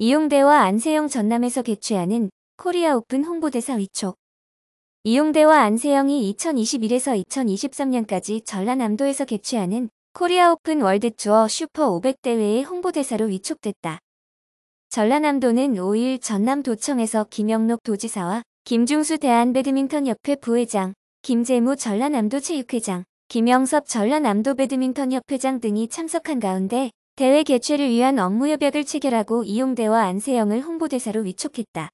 이용대와 안세영 전남에서 개최하는 코리아 오픈 홍보대사 위촉. 이용대와 안세영이 2021에서 2023년까지 전라남도에서 개최하는 코리아 오픈 월드투어 슈퍼 500 대회의 홍보대사로 위촉됐다. 전라남도는 5일 전남도청에서 김영록 도지사와 김중수 대한배드민턴협회 부회장, 김재무 전라남도 체육회장, 김영섭 전라남도 배드민턴협회장 등이 참석한 가운데 대회 개최를 위한 업무협약을 체결하고 이용대와 안세영을 홍보대사로 위촉했다.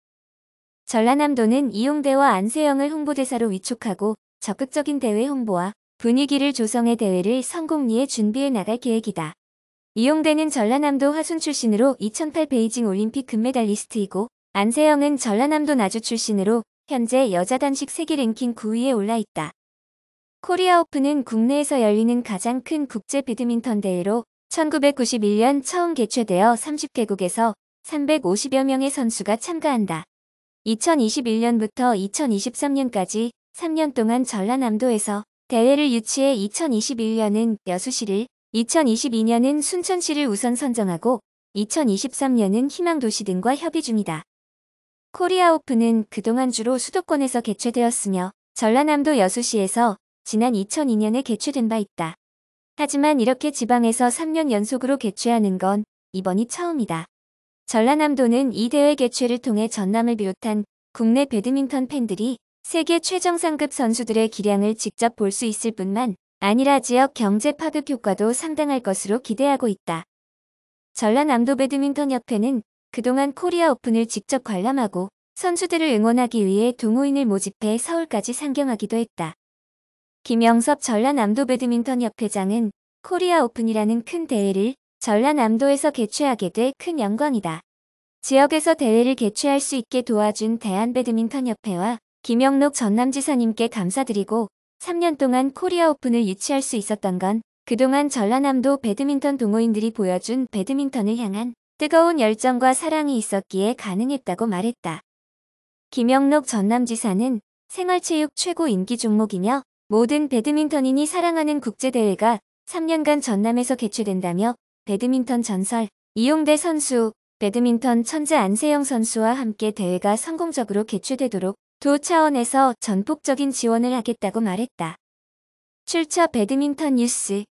전라남도는 이용대와 안세영을 홍보대사로 위촉하고 적극적인 대회 홍보와 분위기를 조성해 대회를 성공리에 준비해 나갈 계획이다. 이용대는 전라남도 화순 출신으로 2008 베이징 올림픽 금메달리스트이고 안세영은 전라남도 나주 출신으로 현재 여자 단식 세계 랭킹 9위에 올라 있다. 코리아 오픈은 국내에서 열리는 가장 큰 국제 배드민턴 대회로 1991년 처음 개최되어 30개국에서 350여 명의 선수가 참가한다. 2021년부터 2023년까지 3년 동안 전라남도에서 대회를 유치해 2021년은 여수시를, 2022년은 순천시를 우선 선정하고 2023년은 희망도시 등과 협의 중이다. 코리아 오픈은 그동안 주로 수도권에서 개최되었으며 전라남도 여수시에서 지난 2002년에 개최된 바 있다. 하지만 이렇게 지방에서 3년 연속으로 개최하는 건 이번이 처음이다. 전라남도는 이 대회 개최를 통해 전남을 비롯한 국내 배드민턴 팬들이 세계 최정상급 선수들의 기량을 직접 볼 수 있을 뿐만 아니라 지역 경제 파급 효과도 상당할 것으로 기대하고 있다. 전라남도 배드민턴 협회는 그동안 코리아 오픈을 직접 관람하고 선수들을 응원하기 위해 동호인을 모집해 서울까지 상경하기도 했다. 김영섭 전라남도 배드민턴 협회장은 코리아 오픈이라는 큰 대회를 전라남도에서 개최하게 돼 큰 영광이다. 지역에서 대회를 개최할 수 있게 도와준 대한배드민턴협회와 김영록 전남지사님께 감사드리고 3년 동안 코리아 오픈을 유치할 수 있었던 건 그동안 전라남도 배드민턴 동호인들이 보여준 배드민턴을 향한 뜨거운 열정과 사랑이 있었기에 가능했다고 말했다. 김영록 전남지사는 생활체육 최고 인기 종목이며 모든 배드민턴인이 사랑하는 국제대회가 3년간 전남에서 개최된다며 배드민턴 전설, 이용대 선수, 배드민턴 천재 안세영 선수와 함께 대회가 성공적으로 개최되도록 도 차원에서 전폭적인 지원을 하겠다고 말했다. 출처 배드민턴 뉴스